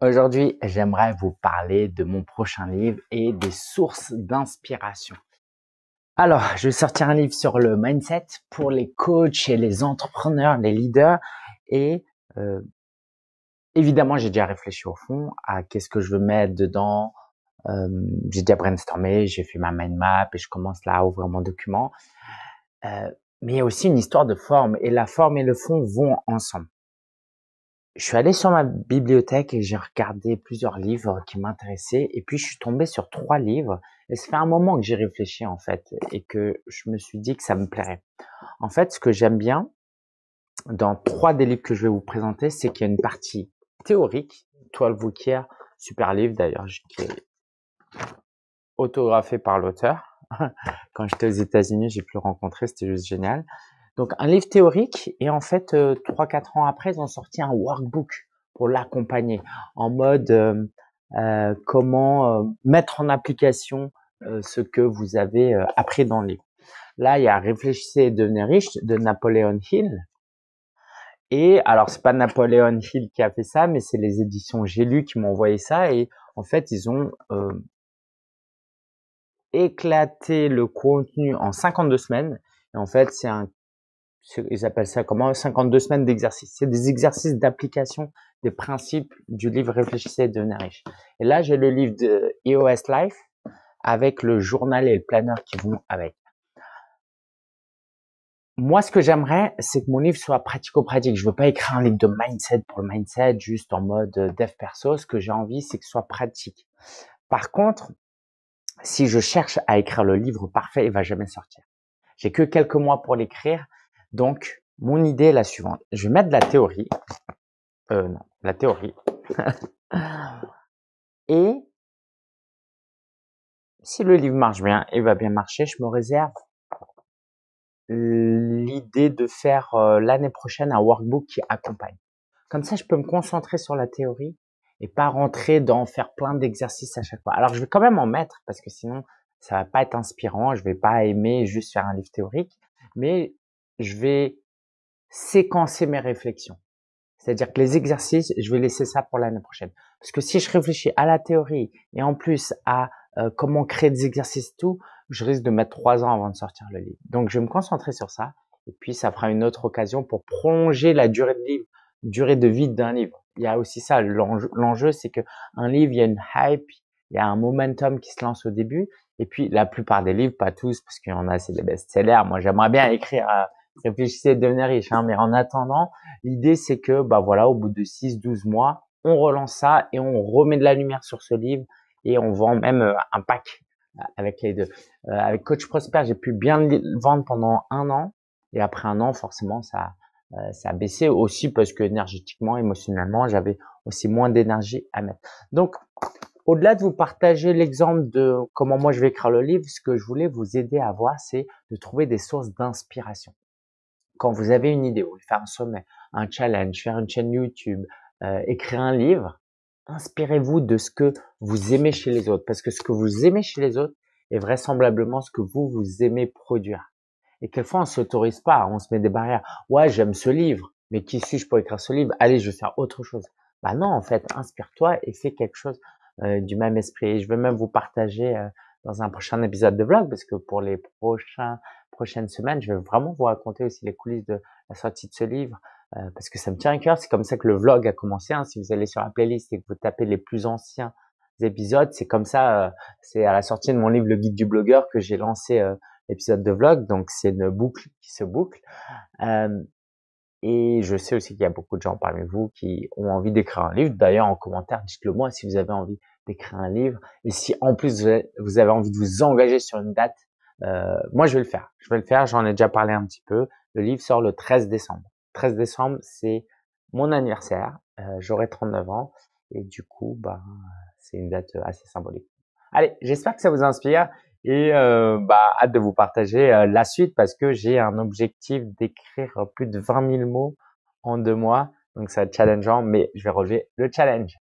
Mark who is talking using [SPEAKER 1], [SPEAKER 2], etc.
[SPEAKER 1] Aujourd'hui, j'aimerais vous parler de mon prochain livre et des sources d'inspiration. Alors, je vais sortir un livre sur le mindset pour les coachs et les entrepreneurs, les leaders. Et euh, évidemment, j'ai déjà réfléchi au fond à qu'est-ce que je veux mettre dedans. Euh, j'ai déjà brainstormé, j'ai fait ma mind map et je commence là à ouvrir mon document. Euh, mais il y a aussi une histoire de forme et la forme et le fond vont ensemble je suis allé sur ma bibliothèque et j'ai regardé plusieurs livres qui m'intéressaient. Et puis, je suis tombé sur trois livres. Et ça fait un moment que j'ai réfléchi, en fait, et que je me suis dit que ça me plairait. En fait, ce que j'aime bien dans trois des livres que je vais vous présenter, c'est qu'il y a une partie théorique. Toile Vouquier, super livre d'ailleurs, qui est autographé par l'auteur. Quand j'étais aux États-Unis, j'ai pu le rencontrer, c'était juste génial. Donc un livre théorique et en fait euh, trois quatre ans après ils ont sorti un workbook pour l'accompagner en mode euh, euh, comment mettre en application ce que vous avez appris dans le livre. Là il y a Réfléchissez et devenez riche de Napoleon Hill. Et alors c'est pas Napoleon Hill qui a fait ça mais c'est les éditions J'ai lu qui m'ont envoyé ça et en fait ils ont éclaté le contenu en 52 semaines et en fait c'est un ils appellent ça comment 52 semaines d'exercice. C'est des exercices d'application des principes du livre Réfléchissez et devenez riche. Et là, j'ai le livre de EOS Life avec le journal et le planeur qui vont avec. Moi, ce que j'aimerais, c'est que mon livre soit pratico-pratique. Je veux pas écrire un livre de mindset pour le mindset, juste en mode euh, dev perso. Ce que j'ai envie, c'est que ce soit pratique. Par contre, si je cherche à écrire le livre parfait, il va jamais sortir. J'ai que quelques mois pour l'écrire donc, mon idée est la suivante. Je vais mettre de la théorie. Euh, non, la théorie. Et si le livre marche bien et va bien marcher, je me réserve l'idée de faire euh, l'année prochaine un workbook qui accompagne. Comme ça, je peux me concentrer sur la théorie et pas rentrer dans faire plein d'exercices à chaque fois. Alors, je vais quand même en mettre parce que sinon, ça va pas être inspirant. Je vais pas aimer juste faire un livre théorique, mais je vais séquencer mes réflexions. C'est-à-dire que les exercices, je vais laisser ça pour l'année prochaine. Parce que si je réfléchis à la théorie et en plus à euh, comment créer des exercices et tout, je risque de mettre trois ans avant de sortir le livre. Donc, je vais me concentrer sur ça. Et puis, ça fera une autre occasion pour prolonger la durée de livre, durée de vie d'un livre. Il y a aussi ça. L'enjeu, c'est que un livre, il y a une hype, il y a un momentum qui se lance au début. Et puis, la plupart des livres, pas tous, parce qu'il y en a, c'est des best-sellers. Moi, j'aimerais bien écrire euh, réfléchissez à devenir riche. Hein. Mais en attendant, l'idée c'est que, bah voilà, au bout de 6-12 mois, on relance ça et on remet de la lumière sur ce livre et on vend même euh, un pack euh, avec les deux. Euh, avec Coach Prosper, j'ai pu bien le vendre pendant un an et après un an, forcément, ça, ça a baissé aussi parce que énergétiquement, émotionnellement, j'avais aussi moins d'énergie à mettre. Donc, au-delà de vous partager l'exemple de comment moi je vais écrire le livre, ce que je voulais vous aider à voir, c'est de trouver des sources d'inspiration quand vous avez une idée, voulez faire un sommet, un challenge, faire une chaîne YouTube, euh, écrire un livre, inspirez-vous de ce que vous aimez chez les autres, parce que ce que vous aimez chez les autres est vraisemblablement ce que vous, vous aimez produire. Et quelquefois, on s'autorise pas, on se met des barrières. Ouais, j'aime ce livre, mais qui suis-je pour écrire ce livre Allez, je vais faire autre chose. Bah non, en fait, inspire-toi et fais quelque chose euh, du même esprit. Et je vais même vous partager euh, dans un prochain épisode de vlog, parce que pour les prochains prochaines semaines, je vais vraiment vous raconter aussi les coulisses de la sortie de ce livre, euh, parce que ça me tient à cœur. C'est comme ça que le vlog a commencé. Hein. Si vous allez sur la playlist et que vous tapez les plus anciens épisodes, c'est comme ça. Euh, c'est à la sortie de mon livre Le Guide du blogueur que j'ai lancé euh, l'épisode de vlog. Donc c'est une boucle qui se boucle. et je sais aussi qu'il y a beaucoup de gens parmi vous qui ont envie d'écrire un livre. D'ailleurs, en commentaire, dites-le moi si vous avez envie d'écrire un livre. Et si en plus vous avez envie de vous engager sur une date euh, moi, je vais le faire. Je vais le faire. J'en ai déjà parlé un petit peu. Le livre sort le 13 décembre. 13 décembre, c'est mon anniversaire. Euh, j'aurai 39 ans. Et du coup, bah, c'est une date assez symbolique. Allez, j'espère que ça vous inspire et euh, bah, hâte de vous partager euh, la suite parce que j'ai un objectif d'écrire plus de 20 000 mots en deux mois. Donc, ça va être challengeant, mais je vais relever le challenge.